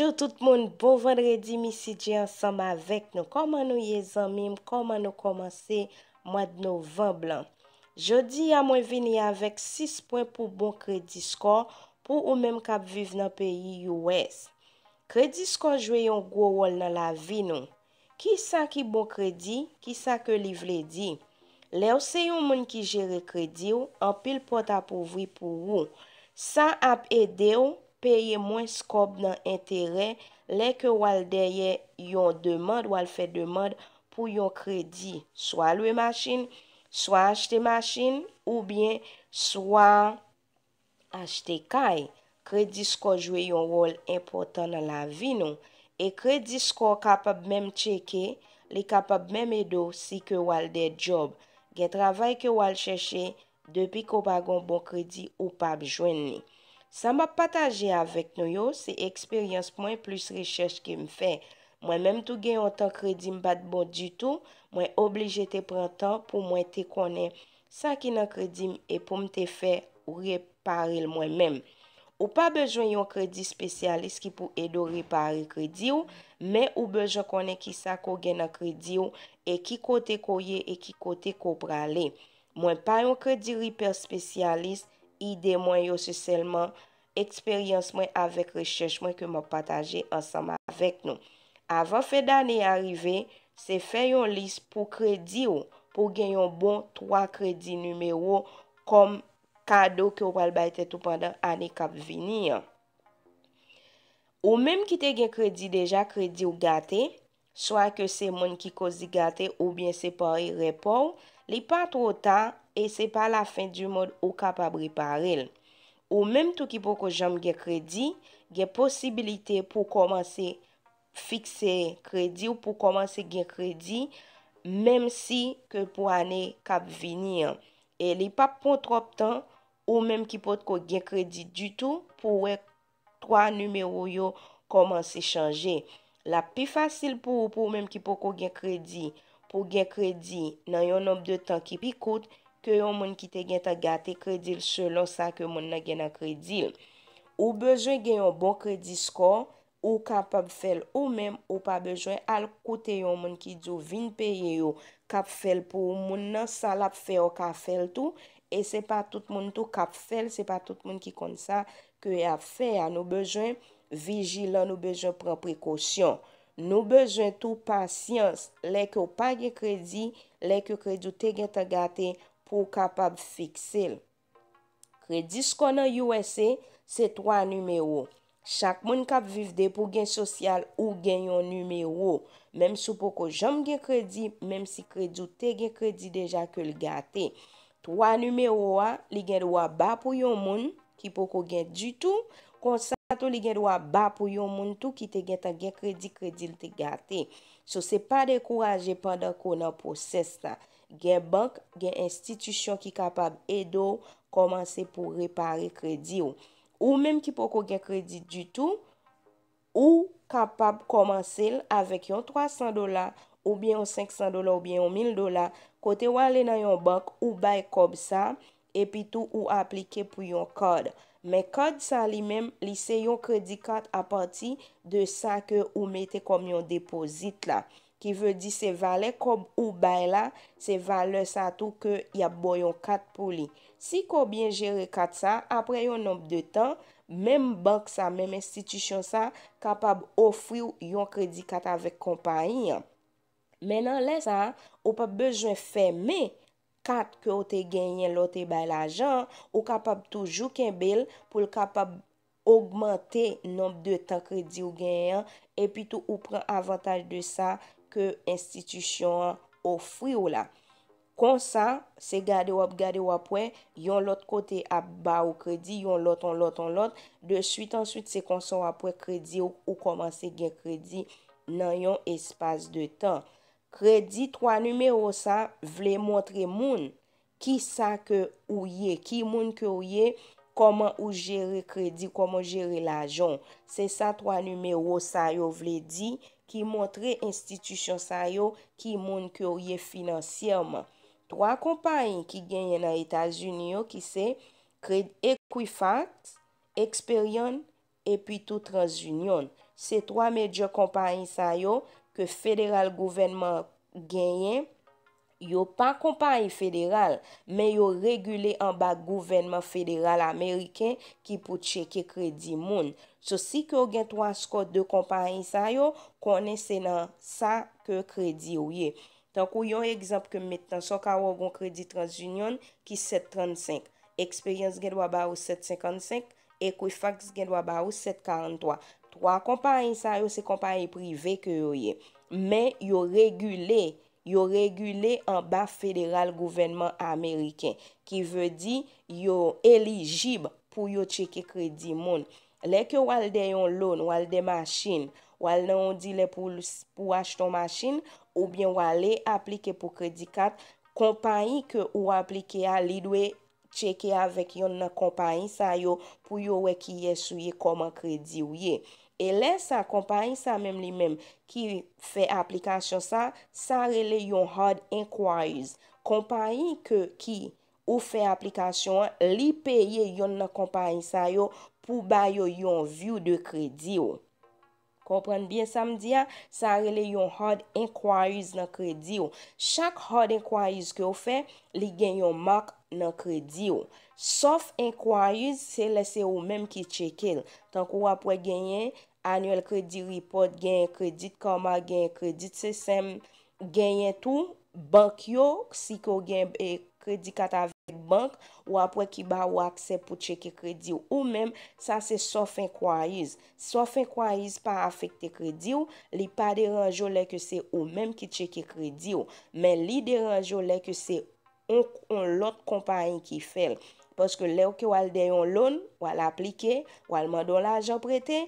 Bonjour tout moun, bon vendredi misi bon bon di ansam avek nou. Koman nou ye zanmim, koman nou komanse mwad novemblan. Jodi ya mwen vini avek 6 pwen pou bon kredi skon pou ou menm kap viv nan peyi yowes. Kredi skon jwe yon gwo wol nan la vi nou. Ki sa ki bon kredi, ki sa ke livle di. Le ou se yon moun ki jere kredi ou, apil pot apouvri pou ou. Sa ap ede ou, Peye mwen skob nan entere, le ke wal deye yon deman, wal fe deman pou yon kredi. Soa lwe machin, soa achte machin, ou bien soa achte kay. Kredi sko jwe yon rol impotant nan la vi nou. E kredi sko kapab mem cheke, li kapab mem edo si ke wal dey job. Gen travay ke wal cheshe, depi ko bagon bon kredi ou pa bijwen ni. Sa mwa pataje avek nou yo, se eksperyans pou mwen plus rechèche ki mwen fè. Mwen mèm tou gen yon tan kredi mbat bon di tou, mwen oblije te pran tan pou mwen te konen sa ki nan kredi mwen e pou mwen te fè ou repare l mwen mèm. Ou pa bejwen yon kredi spesyalist ki pou edo repare kredi ou, men ou bejwen konen ki sa ko gen nan kredi ou e ki kote ko ye e ki kote ko prale. Mwen pa yon kredi ripèr spesyalist, idè mwen yo se selman eksperyans mwen avèk rechech mwen ke mwen pataje ansama avèk nou. Avan fè danè y arive, se fè yon lis pou kredi yo, pou gen yon bon 3 kredi numero kom kado ke wèl baytè tou pandan anè kap vini. Ou mèm ki te gen kredi deja, kredi yo gate, swa ke se moun ki ko zigate ou bien separe repon, li pa tro ta e se pa la fin di moun ou kapab riparel. Ou menm tou ki po ko jom gen kredi, gen posibilite pou komanse fikse kredi ou pou komanse gen kredi, menm si ke pou ane kap vinir. E li pa pon troptan ou menm ki pot ko gen kredi du tou, pou wek 3 numero yo komanse chanje. La pi fasil pou ou pou mèm ki pou kou gen kredi pou gen kredi nan yon nop de tan ki pi koute ke yon moun ki te gen ta gate kredil se lo sa ke moun na gen a kredil. Ou bejwen gen yon bon kredi sko ou kap ap fel ou mèm ou pa bejwen al koute yon moun ki diyo vin peye yo kap fel pou moun na sal ap fel ou kap fel tou. E se pa tout moun tou kap fel se pa tout moun ki kon sa ke yon ap fel an ou bejwen. Viji lan nou bejwen pre prekosyon. Nou bejwen tou pasyans. Lèk yo pa ge kredi, lèk yo kredi yo te gen te gate pou kapab fiksel. Kredi skon nan USA, se 3 numero. Chak moun kap vivde pou gen sosyal ou gen yon numero. Mem sou pou ko jom gen kredi, mem si kredi yo te gen kredi deja ke l gate. 3 numero wa, li gen wap ba pou yon moun ki pou ko gen di tou. Sato li gen dwa ba pou yon moun tou ki te gen ta gen kredi kredi l te gate. So se pa dekouraje pandan konan pou ses ta. Gen bank, gen institisyon ki kapab edo komanse pou repare kredi ou. Ou menm ki pou ko gen kredi du tou, ou kapab komanse l avek yon 300 dola ou bien yon 500 dola ou bien yon 1000 dola. Kote wale nan yon bank ou bay kob sa epi tou ou aplike pou yon kod. Men kod sa li menm li se yon kredi kat apanti de sa ke ou mette kom yon depozit la. Ki ve di se vale kom ou bay la, se vale sa tou ke yap bo yon kat pou li. Si ko bien jere kat sa, apre yon nombe de tan, menm bank sa, menm institisyon sa kapab ofri yon kredi kat avek kompanyan. Menan le sa, ou pa bejwen fe menm. kat ke ou te genyen lote bal ajan, ou kapab toujou ken bel pou l kapab augmente lounb de tan kredi ou genyen, epi tou ou pren avantaj de sa ke institisyon ou fri ou la. Kon sa, se gade wap gade wapwen, yon lote kote ap ba ou kredi, yon lote, yon lote, yon lote, de suite ansuite se konson wapwen kredi ou komanse gen kredi nan yon espase de tan. Kredi, 3 numero sa, vle montre moun ki sa ke ouye, ki moun ke ouye koman ou jere kredi, koman jere lajon. Se sa 3 numero sa yo vle di ki montre institisyon sa yo ki moun ke ouye finansyèman. 3 kompanyen ki genye nan Etasuniyon ki se kredi ekwifat, eksperyon, epi tou transunyon. Se 3 medyo kompanyen sa yo... Fèderal gouvenman genyen, yo pa kompany fèderal, men yo regule an ba gouvenman fèderal ameriken ki pou cheke kredi moun. Sosi ki yo gen 3 skot de kompany sa yo, konen se nan sa ke kredi ou ye. Tankou yon ekzamp ke metan, so ka wogon kredi transjunyon ki 7.35, eksperyans gen waba ou 7.55, ekwifaks gen waba ou 7.43. Troa kompany sa yo se kompany prive ke yo ye. Men yo regule, yo regule an ba federal gouvernement Ameriken. Ki ve di yo eligib pou yo cheke kredi moun. Leke wal deyon lon, wal de machine, wal nan di le pou achton machine, ou bien wal le aplike pou kredi kat, kompany ke ou aplike a lidwe kredi. Cheke avèk yon nan kompany sa yo pou yo wè ki ye souye koman kredi ou ye. E lè sa kompany sa mèm li mèm ki fè aplikasyon sa, sa rele yon hard inquiries. Kompany ki ou fè aplikasyon, li peye yon nan kompany sa yo pou bayo yon view de kredi ou. Kompren bien sa m diya? Sa rele yon hard inquiries nan kredi ou. Chak hard inquiries ki ou fè, li gen yon mark aplikasyon. nan kredi ou. Sof an kwaiz, se lese ou mem ki cheke. Tank ou apwe genyen anuel kredi ripot, genyen kredi, kama genyen kredi, se sem genyen tou, bank yo, si ko genyen kredi kat avik bank, ou apwe ki ba wakse pou cheke kredi ou mem, sa se sof an kwaiz. Sof an kwaiz pa afekte kredi ou, li pa deranjou le ke se ou mem ki cheke kredi ou. Men li deranjou le ke se On lout kompany ki fel. Poske lew ki wale deyon loun, wale aplike, wale mandon la ajan prete,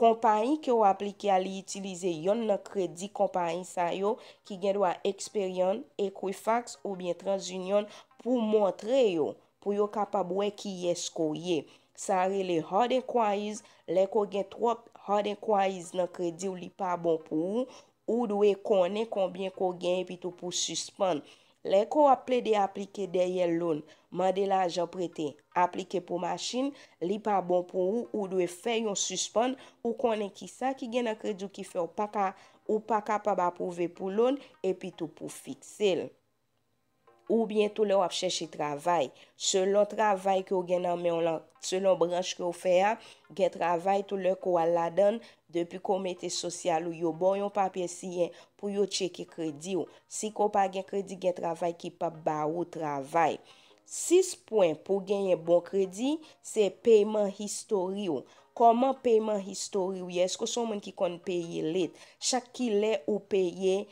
kompany ki wale aplike a li itilize yon nan kredi kompany sa yo, ki gen do a eksperyon, ekwifaks ou bien transunion pou montre yo, pou yo kapabwe ki yesko ye. Sa re le hode kwaiz, le ko gen trop hode kwaiz nan kredi ou li pa bon pou ou, ou do e konen konbyen ko gen epi tou pou suspande. Lè ko aple de aplike deyèl loun, mandela jan prete, aplike pou machin, li pa bon pou ou, ou dwe fè yon suspon, ou konen ki sa ki gen akredyou ki fè ou paka, ou paka pa ba pou ve pou loun, epi tou pou fiksel. Ou byen tou lè wap chèche travay. Se lò travay ki ou gen nan mè ou lan, se lò branj ki ou fè ya, gen travay tou lè kwa ladan depi komete sosyal ou yo bon, yon pa apè siyen pou yo chèke kredi ou. Si kon pa gen kredi gen travay ki pa ba ou travay. Sis poin pou genye bon kredi, se peyman histori ou. Koman peyman histori ou? Esko son moun ki kon peye let? Chak ki let ou peye,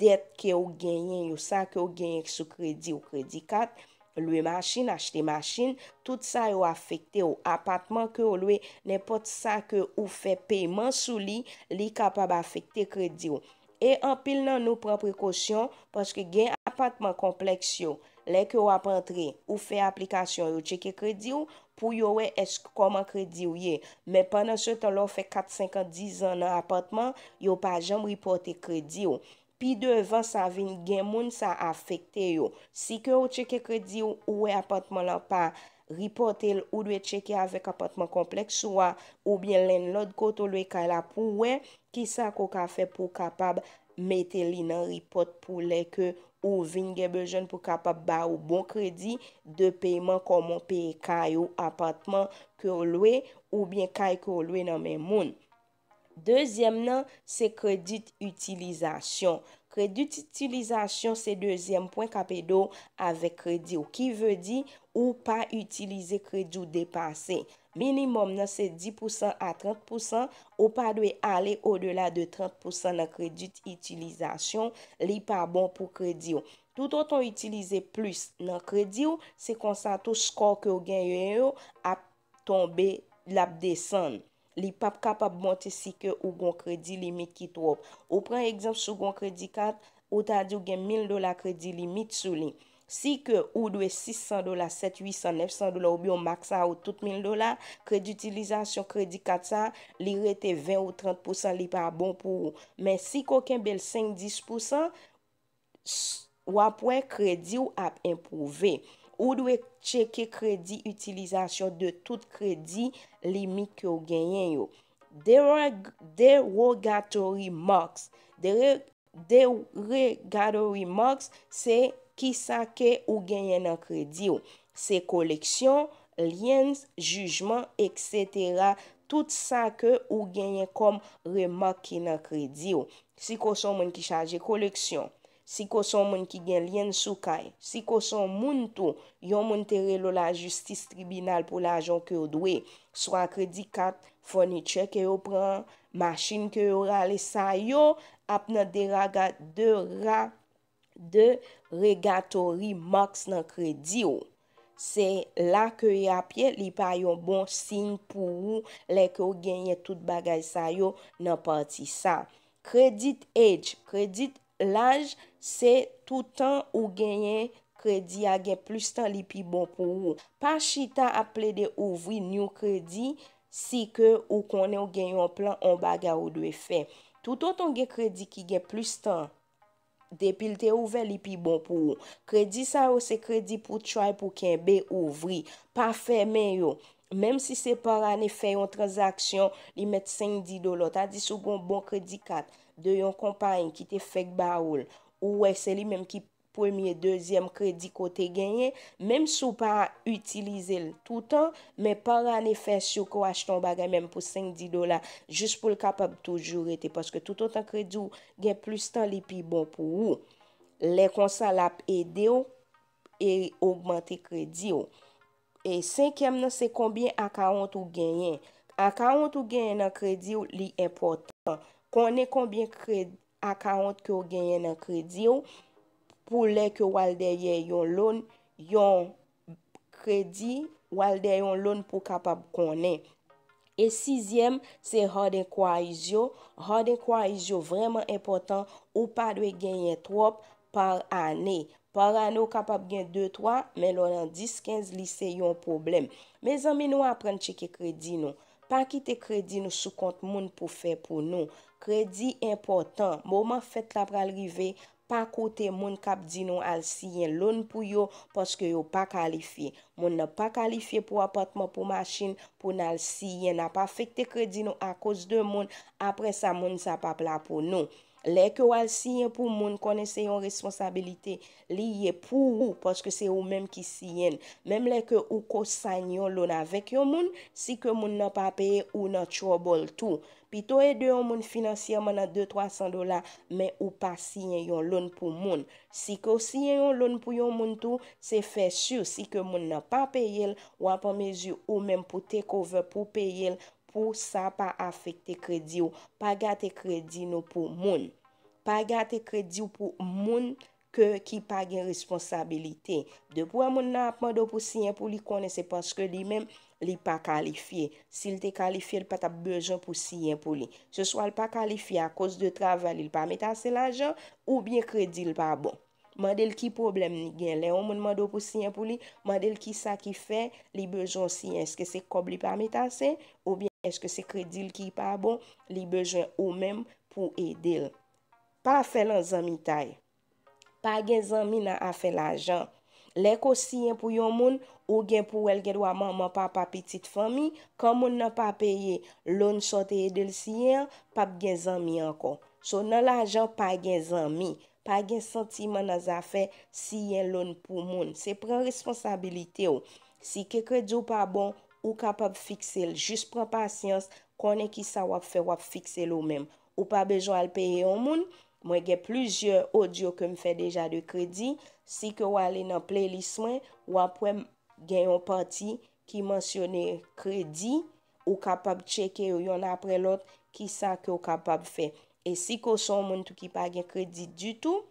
det ke ou genyen, ou sa ke ou genyen sou kredi ou kredi kat, loue masin, achete masin, tout sa ou afekte ou, apatman ke ou loue, ne pot sa ke ou fe peyman sou li, li kapab afekte kredi ou. E an pil nan nou pran prekosyon, paske gen apatman kompleks yo, leke ou apantre, ou fe aplikasyon yo cheke kredi ou, pou yo we esk koman kredi ou ye. Men panan se ton lou fe 4-5-10 an nan apatman, yo pa jom ripote kredi ou. Pi devan sa vin gen moun sa afekte yo. Si ke ou cheke kredi ou ou e apartman la pa ripote ou dwe cheke avek apartman kompleks ou a ou bien len lod kote ou lwe ka la pou we, ki sa ko ka fe pou kapab mette li nan ripote pou le ke ou vin gen beljon pou kapab ba ou bon kredi de peyman komon pey kay ou apartman ke ou lwe ou bien kay ke ou lwe nan men moun. Dezyem nan se kredit utilizasyon. Kredit utilizasyon se dezyem poin kapedo avek kredi ou ki ve di ou pa utilize kredi ou depase. Minimum nan se 10% a 30% ou pa dwe ale o delay de 30% nan kredit utilizasyon li pa bon pou kredi ou. Tout an ton utilize plus nan kredi ou se konsanto skor ke ou genye ou ap tombe lap desan. li pap kap ap monte si ke ou gon kredi limit ki trob. Ou pren egzamp sou gon kredi kat, ou ta di ou gen 1000 dola kredi limit sou li. Si ke ou dwe 600 dola, 700, 800, 900 dola ou bi ou maksa ou tout 1000 dola, kredi utilizasyon kredi kat sa, li rete 20 ou 30% li pa bon pou ou. Men si koken bel 5-10%, ou apwen kredi ou ap impouve. Ou dwe cheke kredi, utilizasyon de tout kredi, li mik yo genyen yo. Derogatory marks, derogatory marks, se ki sa ke yo genyen nan kredi yo. Se koleksyon, liens, jujman, etc. Tout sa ke yo genyen kom remark ki nan kredi yo. Si ko son moun ki chaje koleksyon. Si ko son moun ki gen lyen soukaj, si ko son moun tou, yon moun tere lo la justis tribunal pou la ajon ke yo dwe. So a kredi kat, fonit che ke yo pran, masin ke yo rale sa yo, ap nan deraga de ra de regatori moks nan kredi yo. Se la ke yo apye, li pa yon bon sin pou ou leke yo genye tout bagay sa yo nan parti sa. Kredi edge, kredi edge. Laj, se toutan ou genyen kredi a gen plus tan li pi bon pou ou. Pa chita aple de ouvri nou kredi, si ke ou konen ou genyon plan, on baga ou dwe fe. Toutan ton gen kredi ki gen plus tan, depil te ouve li pi bon pou ou. Kredi sa ou se kredi pou choy pou kenbe ouvri. Pa fe men yo. Mem si se para ne fe yon transaksyon, li met 5-10 dolo, ta di sou gon bon kredi kat. de yon kompanyen ki te fek ba oul. Ou wè, se li mèm ki premier, deuxième kredi ko te genye, mèm sou pa utilize l toutan, mèm pa rane fè syo ko achton bagay mèm pou 5-10 dola, jous pou l kapab toujou rete. Paske toutan tan kredi ou gen plus tan li pi bon pou ou. Lè kon sa lap ede ou, e augmente kredi ou. E 5èm nan se kombien a 40 ou genye. A 40 ou genye nan kredi ou, li importan. Konen konbyen akarent ki yo genyen nan kredi yo pou le ke waldeye yon loun, yon kredi, waldeye yon loun pou kapab konen. E sizyem, se rade kwa izyo. Rade kwa izyo vreman impotant ou pa dwe genyen trop par ane. Par ane ou kapab genyen 2-3, men lon nan 10-15 lise yon problem. Me zanmi nou apren cheke kredi nou. Pa kite kredi nou sou kont moun pou fe pou nou. Kredi impotant, mouman fèt la pralrive, pa kote moun kap di nou al siyen loun pou yo porske yo pa kalifi. Moun na pa kalifi pou apotman pou masjin pou nal siyen. Na pa fèkte kredi nou a kos de moun, apre sa moun sa papla pou nou. Lè ke wal siyen pou moun kone se yon responsabilite, liye pou ou porske se ou mèm ki siyen. Mèm lè ke ou kos sanyon loun avèk yo moun, si ke moun na pa peye ou nan chobol tou. pi tou e de yon moun finansiyan man nan 2-300 dola men ou pa sinye yon loun pou moun. Si ke ou sinye yon loun pou yon moun tou, se fè shu si ke moun nan pa peyel ou apan meju ou men pou tek over pou peyel pou sa pa afekte kredi ou, pa gate kredi nou pou moun. Pa gate kredi ou pou moun ke ki pagen responsabilite. De pou an moun nan apan do pou sinye pou li konen se paske li menm, li pa kalifiye. Si li te kalifiye, li pa tap bejan pou siyen pou li. Se swa li pa kalifiye a kos de travali, li pa metase l'ajan, ou bien kredi li pa bon. Mandel ki problem ni gen, le ou moun mando pou siyen pou li, mandel ki sa ki fe, li bejan siyen. Eske se kob li pa metase, ou bien eske se kredi li ki pa bon, li bejan ou menm pou edel. Pa fe lan zanmi tay. Pa gen zanmi nan a fe l'ajan. Le kos siyen pou yon moun, Ou gen pou el gen waman mwen pa pa pitit fami, kan moun nan pa peye loun soteye del siyen, pap gen zanmi ankon. So nan la ajan pa gen zanmi, pa gen sotiman nan zafen siyen loun pou moun. Se pren responsabilite ou. Si ke kredi ou pa bon, ou kapap fiksel. Jus pren pasyans, konen ki sa wap fe wap fiksel ou menm. Ou pa bejwa al peye ou moun, mwen gen plujye ou diyo ke mwen fe deja de kredi, si ke wale nan ple li swen, wap wèm ajen. gen yon pati ki mansyone kredi ou kapab cheke yon apre lot ki sa ke ou kapab fe. E si ko son moun tou ki pa gen kredi du tou,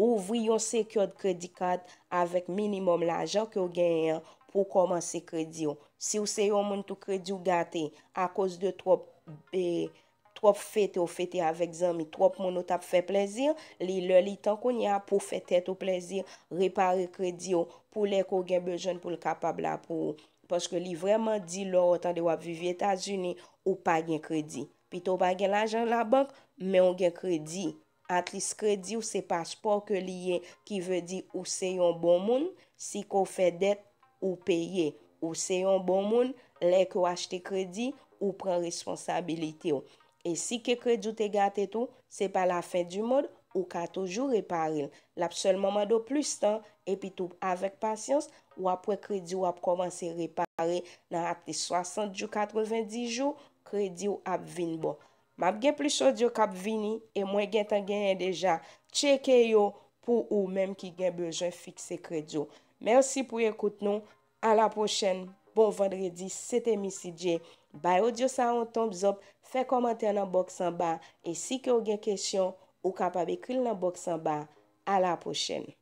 ouvri yon sekyon kredi kat avèk minimum la ajan ke ou gen yon pou komanse kredi yon. Si ou se yon moun tou kredi ou gate a kos de trop bè, e, Trop fete ou fete avek zan mi, trop moun ou tap fè plezir, li lè li tankoun ya pou fè tèt ou plezir, repare kredi ou, pou lè ko gen bejoun pou l kapab la pou ou. Paske li vreman di lò, otan de wap vivi Etasuni, ou pa gen kredi. Pi to bagen la jan la bank, men ou gen kredi. Atli s kredi ou se paspor ke liye, ki vè di ou seyon bon moun, si ko fè det ou peye, ou seyon bon moun, lè ko achte kredi ou pren responsabilite ou. E si ke kredi ou te gate tou, se pa la fin du mod, ou ka toujou reparil. Lap selman man do plus tan, epi tou avek pasyans, ou apwe kredi ou ap komanse reparil nan apte 60 jou, 90 jou, kredi ou ap vin bo. Map gen plisho diyo kap vini, e mwen gen tan gen yen deja. Cheke yo pou ou menm ki gen bejwen fikse kredi ou. Mersi pou yekout nou. A la pochen, bo vendredi, sete misi dje. Bayo diyo sa an tomzop. Fè komante nan bok san ba e si ke ou gen kesyon ou kapab ekil nan bok san ba. A la pochene.